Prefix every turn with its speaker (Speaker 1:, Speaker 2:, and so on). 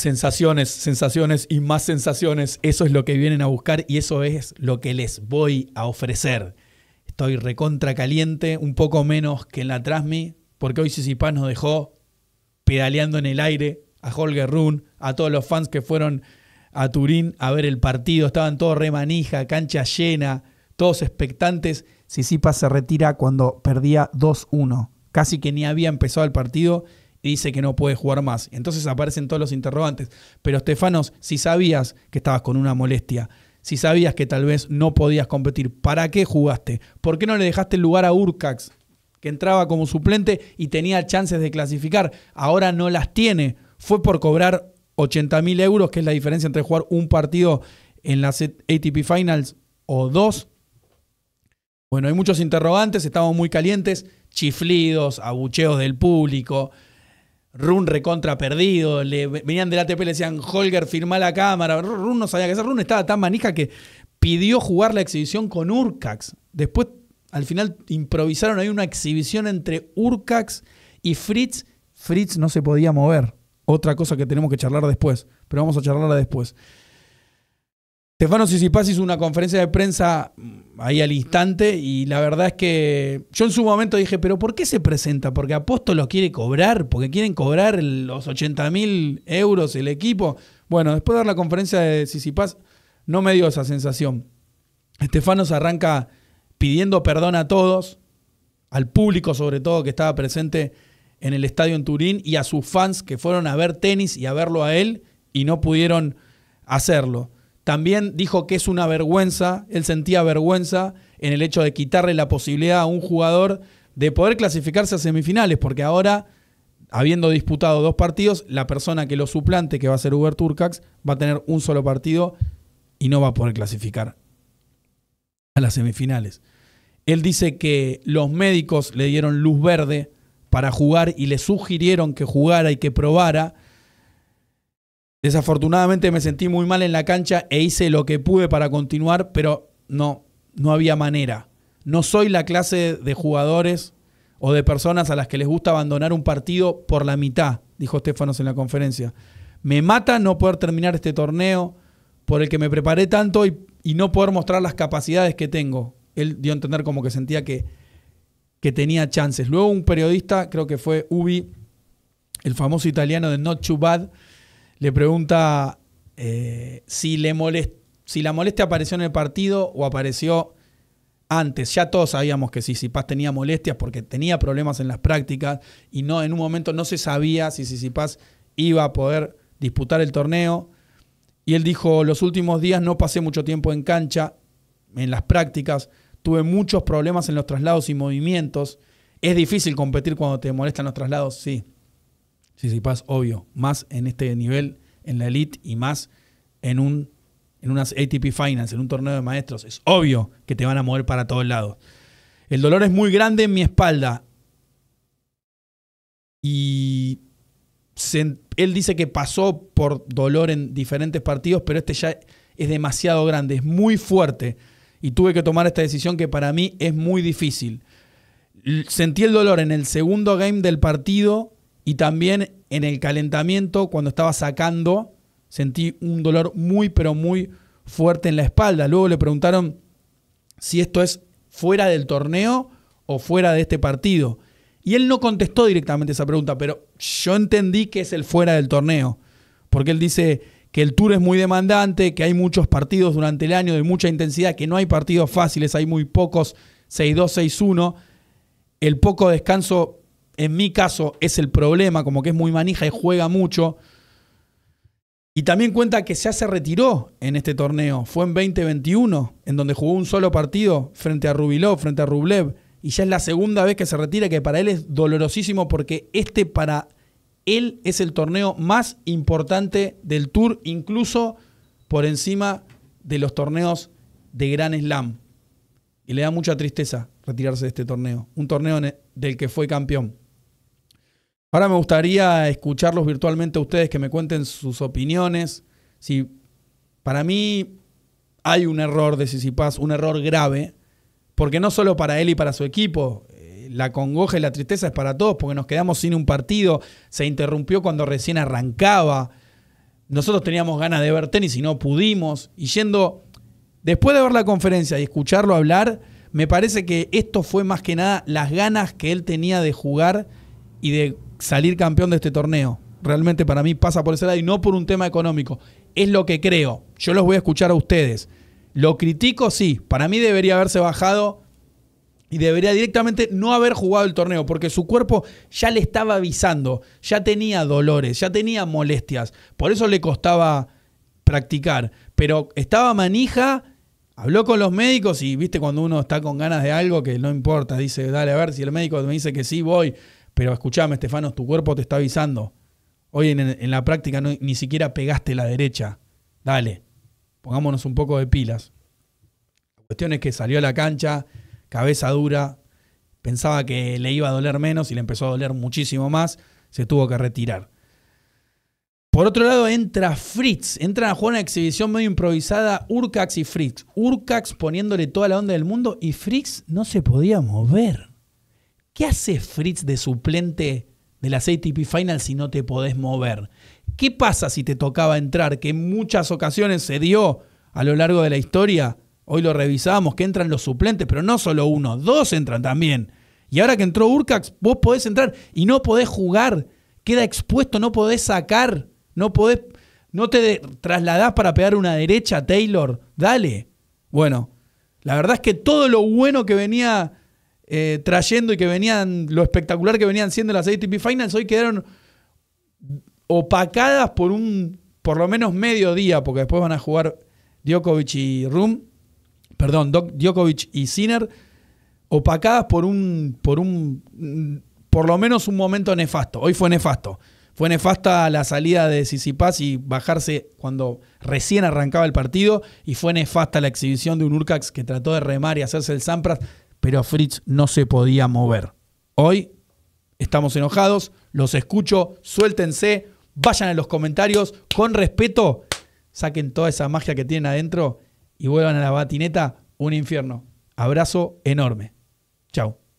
Speaker 1: Sensaciones, sensaciones y más sensaciones. Eso es lo que vienen a buscar y eso es lo que les voy a ofrecer. Estoy recontra caliente, un poco menos que en la Trasmi, porque hoy Sissipas nos dejó pedaleando en el aire a Holger Run, a todos los fans que fueron a Turín a ver el partido. Estaban todos remanija, cancha llena, todos expectantes. ...Sissipas se retira cuando perdía 2-1. Casi que ni había empezado el partido dice que no puede jugar más. Entonces aparecen todos los interrogantes. Pero Stefanos, si sabías que estabas con una molestia, si sabías que tal vez no podías competir, ¿para qué jugaste? ¿Por qué no le dejaste el lugar a Urcax, que entraba como suplente y tenía chances de clasificar? Ahora no las tiene. Fue por cobrar 80 mil euros, que es la diferencia entre jugar un partido en las ATP Finals o dos. Bueno, hay muchos interrogantes, estamos muy calientes, chiflidos, abucheos del público. Run recontra perdido, le, venían la ATP, le decían, Holger, firma la cámara. Run no sabía qué hacer. Run estaba tan manija que pidió jugar la exhibición con Urcax. Después, al final, improvisaron ahí una exhibición entre Urcax y Fritz. Fritz no se podía mover. Otra cosa que tenemos que charlar después, pero vamos a charlarla después. Stefano Sisipas hizo una conferencia de prensa mm, ahí al instante y la verdad es que yo en su momento dije, pero ¿por qué se presenta? ¿Porque Apóstolos quiere cobrar? ¿Porque quieren cobrar los 80 mil euros el equipo? Bueno, después de dar la conferencia de Sisipas no me dio esa sensación. Estefano se arranca pidiendo perdón a todos, al público sobre todo que estaba presente en el estadio en Turín y a sus fans que fueron a ver tenis y a verlo a él y no pudieron hacerlo. También dijo que es una vergüenza, él sentía vergüenza en el hecho de quitarle la posibilidad a un jugador de poder clasificarse a semifinales, porque ahora, habiendo disputado dos partidos, la persona que lo suplante, que va a ser Uber Turcax, va a tener un solo partido y no va a poder clasificar a las semifinales. Él dice que los médicos le dieron luz verde para jugar y le sugirieron que jugara y que probara Desafortunadamente me sentí muy mal en la cancha e hice lo que pude para continuar, pero no, no había manera. No soy la clase de jugadores o de personas a las que les gusta abandonar un partido por la mitad, dijo Estefanos en la conferencia. Me mata no poder terminar este torneo por el que me preparé tanto y, no poder mostrar las capacidades que tengo. Él dio a entender como que sentía que, que tenía chances. Luego un periodista, creo que fue Ubi, el famoso italiano de Not Too Bad, le pregunta eh, si, le si la molestia apareció en el partido o apareció antes. Ya todos sabíamos que Sisipas tenía molestias porque tenía problemas en las prácticas y no en un momento no se sabía si Sisipas iba a poder disputar el torneo. Y él dijo, los últimos días no pasé mucho tiempo en cancha, en las prácticas, tuve muchos problemas en los traslados y movimientos. Es difícil competir cuando te molestan los traslados, sí pasa, obvio, más en este nivel, en la elite y más en un en unas ATP Finals, en un torneo de maestros, es obvio que te van a mover para todos lados. El dolor es muy grande en mi espalda. Y él dice que pasó por dolor en diferentes partidos, pero este ya es demasiado grande, es muy fuerte. Y tuve que tomar esta decisión que para mí es muy difícil. Sentí el dolor en el segundo game del partido y también en el calentamiento, cuando estaba sacando, sentí un dolor muy, pero muy fuerte en la espalda. Luego le preguntaron si esto es fuera del torneo o fuera de este partido. Y él no contestó directamente esa pregunta, pero yo entendí que es el fuera del torneo. Porque él dice que el tour es muy demandante, que hay muchos partidos durante el año de mucha intensidad, que no hay partidos fáciles, hay muy pocos, 6-2, 6-1. El poco descanso en mi caso es el problema, como que es muy manija y juega mucho. Y también cuenta que ya se retiró en este torneo. Fue en 2021, en donde jugó un solo partido frente a Rubilov, frente a Rublev. Y ya es la segunda vez que se retira, que para él es dolorosísimo porque este para él es el torneo más importante del tour, incluso por encima de los torneos de Gran Slam. Y le da mucha tristeza retirarse de este torneo, un torneo del que fue campeón. Ahora me gustaría escucharlos virtualmente a ustedes, que me cuenten sus opiniones. Si para mí hay un error de Sisipas, un error grave, porque no solo para él y para su equipo, eh, la congoja y la tristeza es para todos, porque nos quedamos sin un partido, se interrumpió cuando recién arrancaba. Nosotros teníamos ganas de ver tenis y no pudimos. Y yendo, después de ver la conferencia y escucharlo hablar, me parece que esto fue más que nada las ganas que él tenía de jugar y de salir campeón de este torneo. Realmente para mí pasa por ese lado y no por un tema económico. Es lo que creo. Yo los voy a escuchar a ustedes. Lo critico, sí. Para mí debería haberse bajado y debería directamente no haber jugado el torneo, porque su cuerpo ya le estaba avisando, ya tenía dolores, ya tenía molestias, por eso le costaba practicar, pero estaba manija Habló con los médicos y viste cuando uno está con ganas de algo que no importa, dice, dale a ver si el médico me dice que sí, voy, pero escuchame, Estefano, tu cuerpo te está avisando. Hoy en, la práctica ni siquiera pegaste la derecha. Dale, pongámonos un poco de pilas. La cuestión es que salió a la cancha, cabeza dura, pensaba que le iba a doler menos y le empezó a doler muchísimo más, se tuvo que retirar. Por otro lado, entra Fritz. Entra a jugar una exhibición medio improvisada Urcax y Fritz. Urcax poniéndole toda la onda del mundo y Fritz no se podía mover. ¿Qué hace Fritz de suplente de las ATP Finals si no te podés mover? ¿Qué pasa si te tocaba entrar? Que en muchas ocasiones se dio a lo largo de la historia. Hoy lo revisábamos, que entran los suplentes, pero no solo uno, dos entran también. Y ahora que entró Urcax, vos podés entrar y no podés jugar. Queda expuesto, no podés sacar no podés, no te trasladás para pegar una derecha, Taylor. Dale. Bueno, la verdad es que todo lo bueno que venía eh, trayendo y que venían, lo espectacular que venían siendo las ATP Finals, hoy quedaron opacadas por un, por lo menos medio día, porque después van a jugar Djokovic y Rum, perdón, Djokovic y Sinner, opacadas por un, por un, por lo menos un momento nefasto. Hoy fue nefasto. Fue nefasta la salida de Sisipas y bajarse cuando recién arrancaba el partido. Y fue nefasta la exhibición de un Urcax que trató de remar y hacerse el Sampras, pero Fritz no se podía mover. Hoy estamos enojados, los escucho, suéltense, vayan a los comentarios, con respeto, saquen toda esa magia que tienen adentro y vuelvan a la batineta, un infierno. Abrazo enorme. Chao.